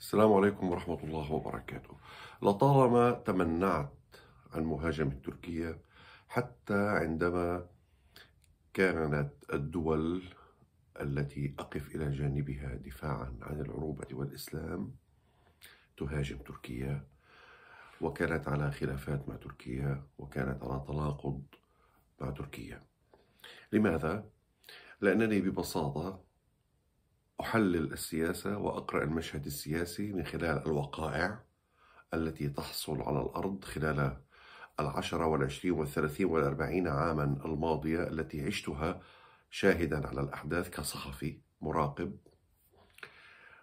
السلام عليكم ورحمة الله وبركاته لطالما تمنعت عن مهاجمة تركيا حتى عندما كانت الدول التي أقف إلى جانبها دفاعا عن العروبة والإسلام تهاجم تركيا وكانت على خلافات مع تركيا وكانت على تناقض مع تركيا لماذا؟ لأنني ببساطة أحلل السياسة وأقرأ المشهد السياسي من خلال الوقائع التي تحصل على الأرض خلال العشرة والعشرين والثلاثين والأربعين عاما الماضية التي عشتها شاهدا على الأحداث كصحفي مراقب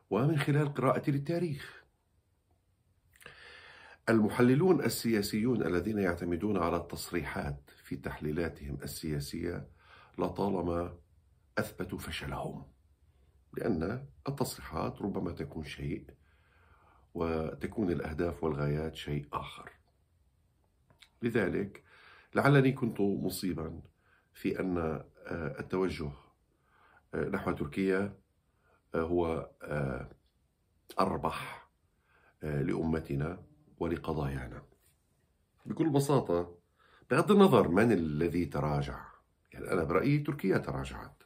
ومن خلال قراءتي للتاريخ المحللون السياسيون الذين يعتمدون على التصريحات في تحليلاتهم السياسية لطالما أثبتوا فشلهم لأن التصريحات ربما تكون شيء وتكون الأهداف والغايات شيء آخر لذلك لعلني كنت مصيبا في أن آه، التوجه آه، نحو تركيا آه، هو أربح لأمتنا ولقضايانا بكل بساطة بغض النظر من الذي تراجع يعني أنا برأيي تركيا تراجعت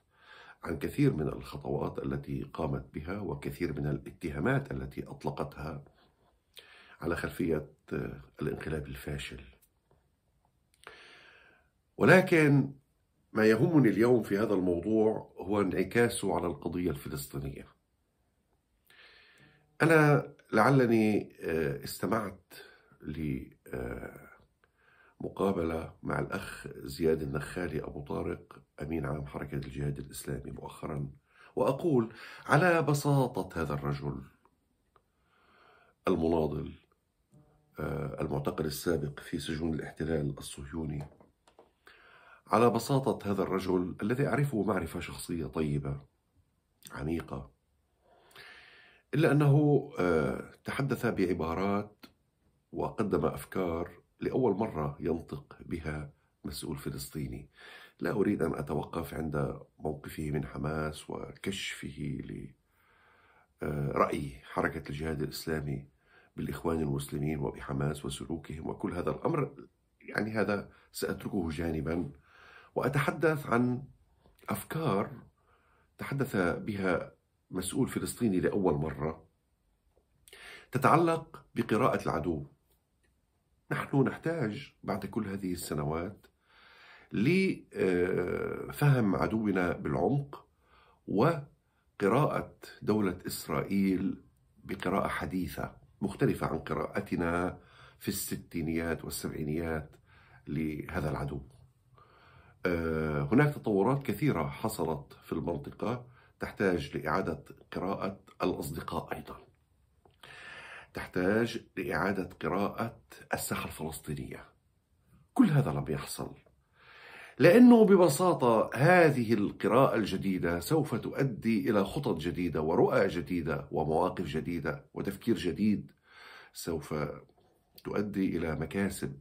عن كثير من الخطوات التي قامت بها وكثير من الاتهامات التي اطلقتها على خلفيه آه، الانقلاب الفاشل. ولكن ما يهمني اليوم في هذا الموضوع هو انعكاسه على القضيه الفلسطينيه. انا لعلني آه، استمعت ل آه، مقابلة مع الأخ زياد النخالي أبو طارق أمين عام حركة الجهاد الإسلامي مؤخرا وأقول على بساطة هذا الرجل المناضل آه، المعتقل السابق في سجون الاحتلال الصهيوني على بساطة هذا الرجل الذي أعرفه معرفة شخصية طيبة عميقة إلا أنه آه، تحدث بعبارات وقدم أفكار لأول مرة ينطق بها مسؤول فلسطيني لا أريد أن أتوقف عند موقفه من حماس وكشفه لرأي آه، حركة الجهاد الإسلامي بالإخوان المسلمين وبحماس وسلوكهم وكل هذا الأمر يعني هذا سأتركه جانبا وأتحدث عن أفكار تحدث بها مسؤول فلسطيني لأول مرة تتعلق بقراءة العدو نحن نحتاج بعد كل هذه السنوات لفهم عدونا بالعمق وقراءة دولة إسرائيل بقراءة حديثة مختلفة عن قراءتنا في الستينيات والسبعينيات لهذا العدو هناك تطورات كثيرة حصلت في المنطقة تحتاج لإعادة قراءة الأصدقاء أيضاً تحتاج لإعادة قراءة الساحة الفلسطينية كل هذا لم يحصل لأنه ببساطة هذه القراءة الجديدة سوف تؤدي إلى خطط جديدة ورؤى جديدة ومواقف جديدة وتفكير جديد سوف تؤدي إلى مكاسب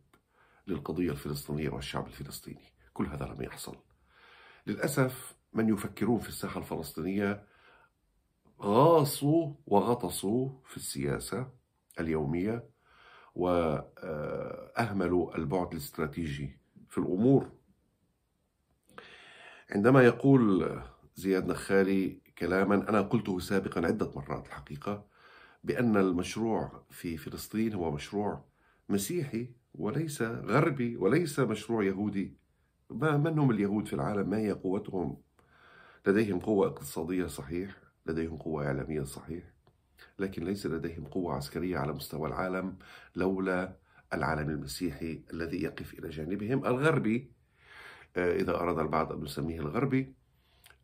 للقضية الفلسطينية والشعب الفلسطيني كل هذا لم يحصل للأسف من يفكرون في الساحة الفلسطينية غاصوا وغطسوا في السياسة اليومية وأهملوا البعد الاستراتيجي في الأمور عندما يقول زياد نخالي كلاما أنا قلته سابقا عدة مرات الحقيقة بأن المشروع في فلسطين هو مشروع مسيحي وليس غربي وليس مشروع يهودي ما من هم اليهود في العالم ما هي قوتهم لديهم قوة اقتصادية صحيح لديهم قوة إعلامية صحيح لكن ليس لديهم قوة عسكرية على مستوى العالم لولا العالم المسيحي الذي يقف إلى جانبهم الغربي آه، إذا أراد البعض أن نسميه الغربي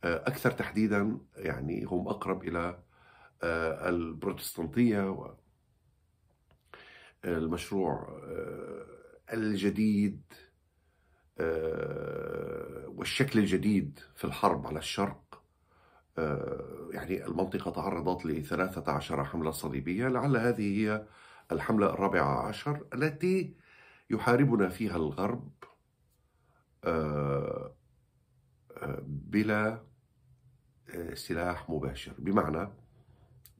آه، أكثر تحديدا يعني هم أقرب إلى آه، البروتستانتية والمشروع الجديد والشكل الجديد في الحرب على الشرق آه، يعني المنطقة تعرضت ل 13 حملة صليبية لعل هذه هي الحملة الرابعة عشر التي يحاربنا فيها الغرب آه، آه، بلا سلاح مباشر بمعنى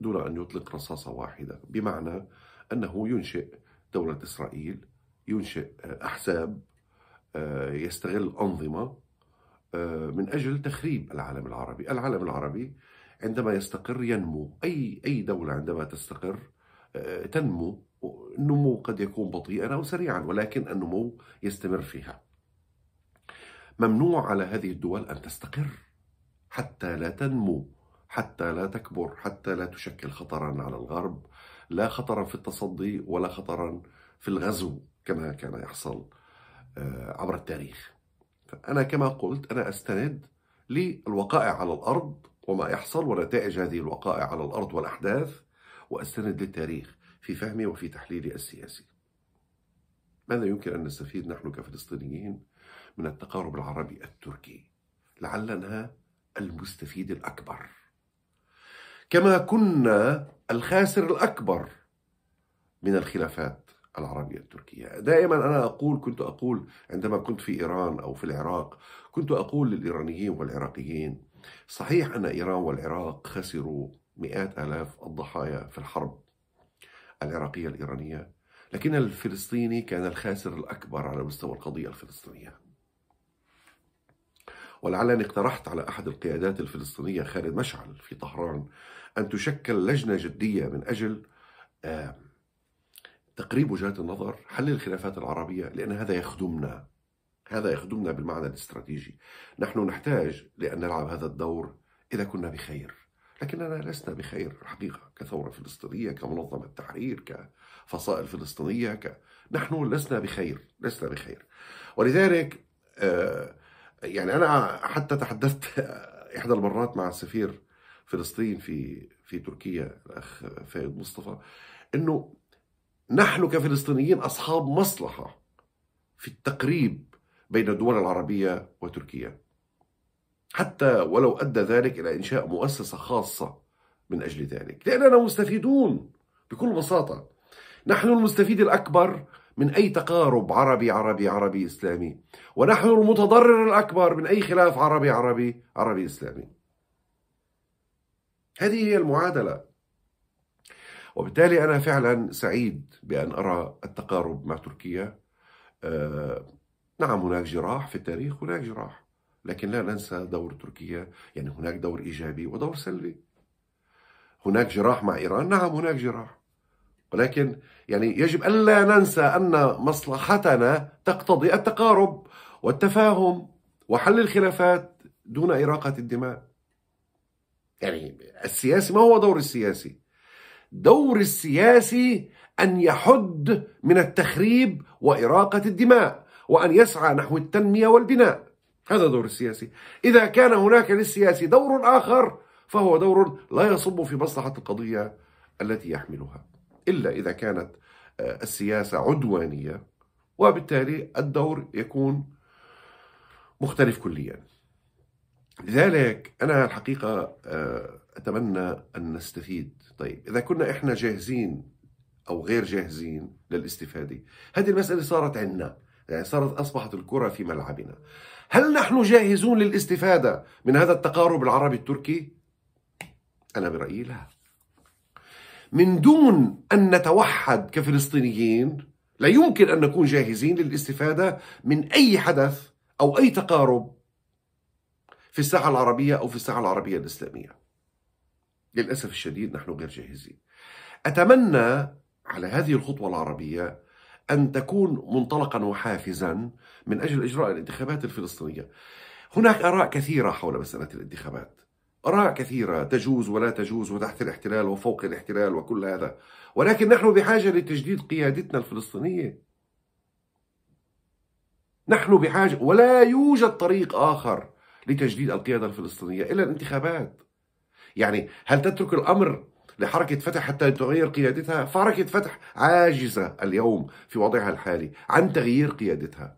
دون أن يطلق رصاصة واحدة بمعنى أنه ينشئ دولة إسرائيل ينشئ أحزاب يستغل أنظمة آه، من أجل تخريب العالم العربي العالم العربي عندما يستقر ينمو أي, أي دولة عندما تستقر آه، تنمو النمو قد يكون بطيئا أو سريعا ولكن النمو يستمر فيها ممنوع على هذه الدول أن تستقر حتى لا تنمو حتى لا تكبر حتى لا تشكل خطرا على الغرب لا خطرا في التصدي ولا خطرا في الغزو كما كان يحصل آه، عبر التاريخ أنا كما قلت أنا أستند للوقائع على الأرض وما يحصل ونتائج هذه الوقائع على الأرض والأحداث وأستند للتاريخ في فهمي وفي تحليلي السياسي ماذا يمكن أن نستفيد نحن كفلسطينيين من التقارب العربي التركي لعلنا المستفيد الأكبر كما كنا الخاسر الأكبر من الخلافات العربية التركية دائما أنا أقول كنت أقول عندما كنت في إيران أو في العراق كنت أقول للإيرانيين والعراقيين صحيح أن إيران والعراق خسروا مئات آلاف الضحايا في الحرب العراقية الإيرانية لكن الفلسطيني كان الخاسر الأكبر على مستوى القضية الفلسطينية ولعلني اقترحت على أحد القيادات الفلسطينية خالد مشعل في طهران أن تشكل لجنة جدية من أجل آه تقريب وجهات النظر حل الخلافات العربية لأن هذا يخدمنا هذا يخدمنا بالمعنى الاستراتيجي نحن نحتاج لأن نلعب هذا الدور إذا كنا بخير لكننا لسنا بخير الحقيقة كثورة فلسطينية كمنظمة تحرير كفصائل فلسطينية ك... نحن لسنا بخير لسنا بخير ولذلك آه، يعني أنا حتى تحدثت إحدى المرات مع السفير فلسطين في في تركيا الأخ فايد مصطفى أنه نحن كفلسطينيين أصحاب مصلحة في التقريب بين الدول العربية وتركيا حتى ولو أدى ذلك إلى إنشاء مؤسسة خاصة من أجل ذلك لأننا مستفيدون بكل بساطة نحن المستفيد الأكبر من أي تقارب عربي عربي عربي إسلامي ونحن المتضرر الأكبر من أي خلاف عربي عربي عربي إسلامي هذه هي المعادلة وبالتالي أنا فعلا سعيد بأن أرى التقارب مع تركيا آه، نعم هناك جراح في التاريخ هناك جراح لكن لا ننسى دور تركيا يعني هناك دور إيجابي ودور سلبي هناك جراح مع إيران نعم هناك جراح ولكن يعني يجب ألا ننسى أن مصلحتنا تقتضي التقارب والتفاهم وحل الخلافات دون إراقة الدماء يعني السياسي ما هو دور السياسي دور السياسي أن يحد من التخريب وإراقة الدماء وأن يسعى نحو التنمية والبناء هذا دور السياسي إذا كان هناك للسياسي دور آخر فهو دور لا يصب في مصلحة القضية التي يحملها إلا إذا كانت آه، السياسة عدوانية وبالتالي الدور يكون مختلف كليا لذلك أنا الحقيقة آه، أتمنى أن نستفيد طيب إذا كنا إحنا جاهزين أو غير جاهزين للاستفادة هذه المسألة صارت عندنا يعني صارت أصبحت الكرة في ملعبنا هل نحن جاهزون للاستفادة من هذا التقارب العربي التركي؟ أنا برأيي لا من دون أن نتوحد كفلسطينيين لا يمكن أن نكون جاهزين للاستفادة من أي حدث أو أي تقارب في الساحة العربية أو في الساحة العربية الإسلامية للأسف الشديد نحن غير جاهزين أتمنى على هذه الخطوة العربية أن تكون منطلقا وحافزا من أجل إجراء الانتخابات الفلسطينية هناك آراء كثيرة حول مسألة الانتخابات آراء كثيرة تجوز ولا تجوز وتحت الاحتلال وفوق الاحتلال وكل هذا ولكن نحن بحاجة لتجديد قيادتنا الفلسطينية نحن بحاجة ولا يوجد طريق آخر لتجديد القيادة الفلسطينية إلا الانتخابات يعني هل تترك الأمر لحركة فتح حتى تغير قيادتها فحركة فتح عاجزة اليوم في وضعها الحالي عن تغيير قيادتها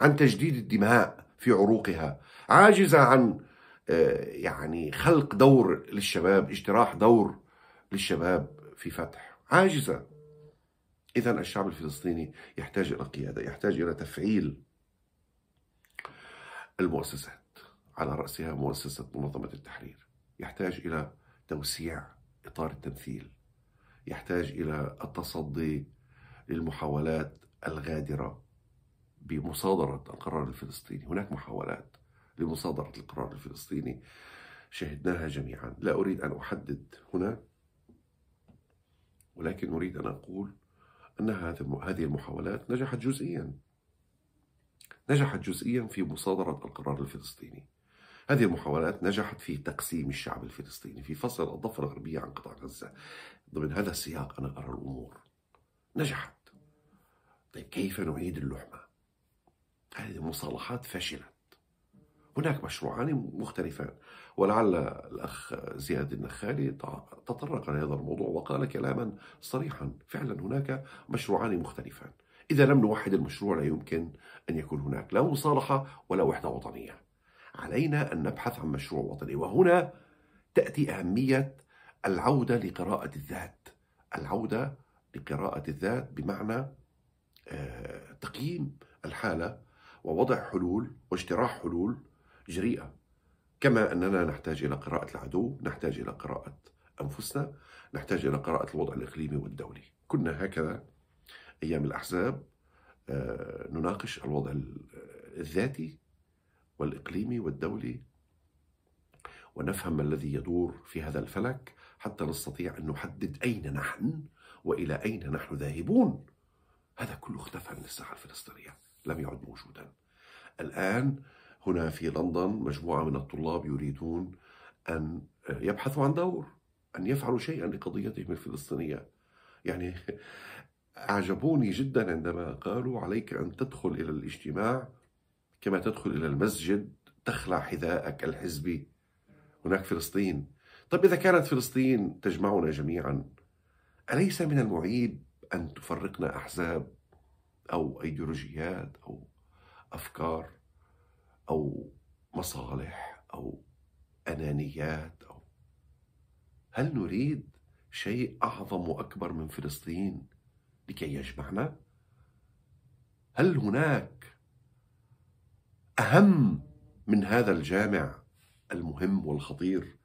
عن تجديد الدماء في عروقها عاجزة عن آه، يعني خلق دور للشباب اجتراح دور للشباب في فتح عاجزة إذا الشعب الفلسطيني يحتاج إلى قيادة يحتاج إلى تفعيل المؤسسات على رأسها مؤسسة منظمة التحرير يحتاج إلى توسيع إطار التمثيل يحتاج إلى التصدي للمحاولات الغادرة بمصادرة القرار الفلسطيني هناك محاولات لمصادرة القرار الفلسطيني شهدناها جميعا لا أريد أن أحدد هنا ولكن أريد أن أقول أن هذه المحاولات نجحت جزئيا نجحت جزئيا في مصادرة القرار الفلسطيني هذه المحاولات نجحت في تقسيم الشعب الفلسطيني في فصل الضفة الغربية عن قطاع غزة ضمن هذا السياق أنا أرى الأمور نجحت طيب كيف نعيد اللحمة؟ هذه المصالحات فشلت هناك مشروعان مختلفان ولعل الأخ زياد النخالي تطرق لهذا الموضوع وقال كلاما صريحا فعلا هناك مشروعان مختلفان إذا لم نوحد المشروع لا يمكن أن يكون هناك لا مصالحة ولا وحدة وطنية علينا أن نبحث عن مشروع وطني وهنا تأتي أهمية العودة لقراءة الذات العودة لقراءة الذات بمعنى آه، تقييم الحالة ووضع حلول واجتراح حلول جريئة كما أننا نحتاج إلى قراءة العدو نحتاج إلى قراءة أنفسنا نحتاج إلى قراءة الوضع الإقليمي والدولي كنا هكذا أيام الأحزاب آه، نناقش الوضع آه، الذاتي والإقليمي والدولي ونفهم ما الذي يدور في هذا الفلك حتى نستطيع أن نحدد أين نحن وإلى أين نحن ذاهبون هذا كله اختفى من الساحة الفلسطينية لم يعد موجودا الآن هنا في لندن مجموعة من الطلاب يريدون أن يبحثوا عن دور أن يفعلوا شيئا لقضيتهم الفلسطينية يعني أعجبوني جدا عندما قالوا عليك أن تدخل إلى الاجتماع كما تدخل إلى المسجد تخلع حذاءك الحزبي هناك فلسطين طب إذا كانت فلسطين تجمعنا جميعا أليس من المعيب أن تفرقنا أحزاب أو أيديولوجيات أو أفكار أو مصالح أو أنانيات أو هل نريد شيء أعظم وأكبر من فلسطين لكي يجمعنا؟ هل هناك أهم من هذا الجامع المهم والخطير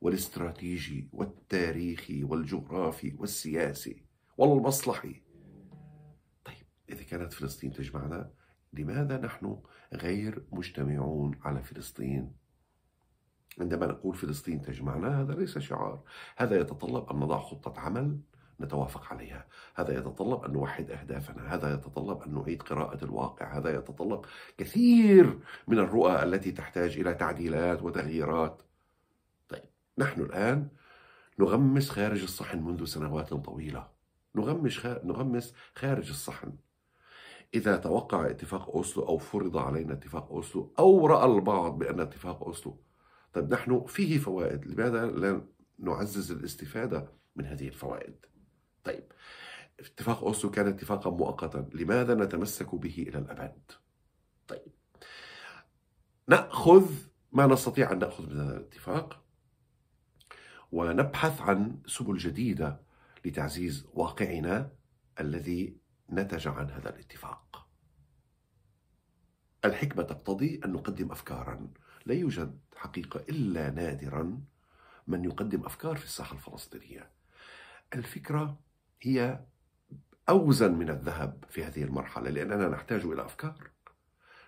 والاستراتيجي والتاريخي والجغرافي والسياسي والمصلحي طيب إذا كانت فلسطين تجمعنا لماذا نحن غير مجتمعون على فلسطين عندما نقول فلسطين تجمعنا هذا ليس شعار هذا يتطلب أن نضع خطة عمل نتوافق عليها هذا يتطلب أن نوحد أهدافنا هذا يتطلب أن نعيد قراءة الواقع هذا يتطلب كثير من الرؤى التي تحتاج إلى تعديلات وتغييرات طيب نحن الآن نغمس خارج الصحن منذ سنوات طويلة نغمس نغمس خارج الصحن إذا توقع اتفاق أوسلو أو فرض علينا اتفاق أوسلو أو رأى البعض بأن اتفاق أوسلو طيب نحن فيه فوائد لماذا لا نعزز الاستفادة من هذه الفوائد طيب اتفاق أوسلو كان اتفاقا مؤقتا لماذا نتمسك به إلى الأبد طيب نأخذ ما نستطيع أن نأخذ من هذا الاتفاق ونبحث عن سبل جديدة لتعزيز واقعنا الذي نتج عن هذا الاتفاق الحكمة تقتضي أن نقدم أفكارا لا يوجد حقيقة إلا نادرا من يقدم أفكار في الساحة الفلسطينية الفكرة هي أوزن من الذهب في هذه المرحلة لأننا نحتاج إلى أفكار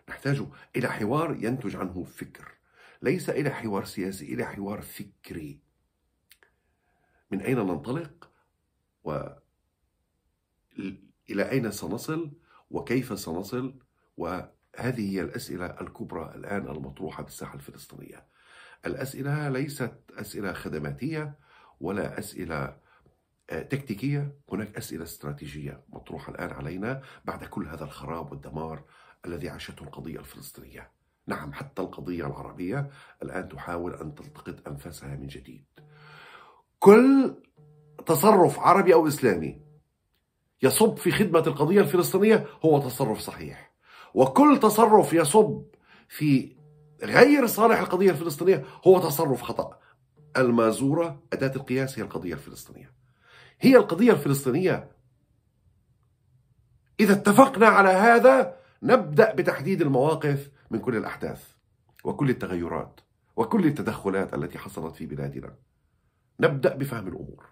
نحتاج إلى حوار ينتج عنه فكر ليس إلى حوار سياسي إلى حوار فكري من أين ننطلق و إلى أين سنصل وكيف سنصل وهذه هي الأسئلة الكبرى الآن المطروحة بالساحة الفلسطينية الأسئلة ليست أسئلة خدماتية ولا أسئلة آه، تكتيكية هناك أسئلة استراتيجية مطروحة الآن علينا بعد كل هذا الخراب والدمار الذي عاشته القضية الفلسطينية نعم حتى القضية العربية الآن تحاول أن تلتقط أنفاسها من جديد كل تصرف عربي أو إسلامي يصب في خدمة القضية الفلسطينية هو تصرف صحيح وكل تصرف يصب في غير صالح القضية الفلسطينية هو تصرف خطأ المازورة أداة القياس هي القضية الفلسطينية هي القضية الفلسطينية إذا اتفقنا على هذا نبدأ بتحديد المواقف من كل الأحداث وكل التغيرات وكل التدخلات التي حصلت في بلادنا نبدأ بفهم الأمور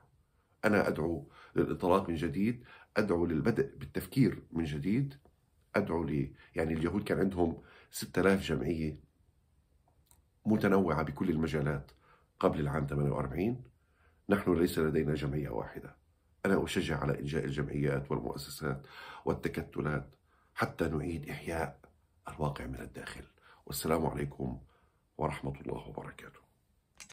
أنا أدعو للانطلاق من جديد أدعو للبدء بالتفكير من جديد أدعو لي يعني اليهود كان عندهم 6000 جمعية متنوعة بكل المجالات قبل العام 48 نحن ليس لدينا جمعية واحدة أنا أشجع على إنشاء الجمعيات والمؤسسات والتكتلات حتى نعيد إحياء الواقع من الداخل والسلام عليكم ورحمة الله وبركاته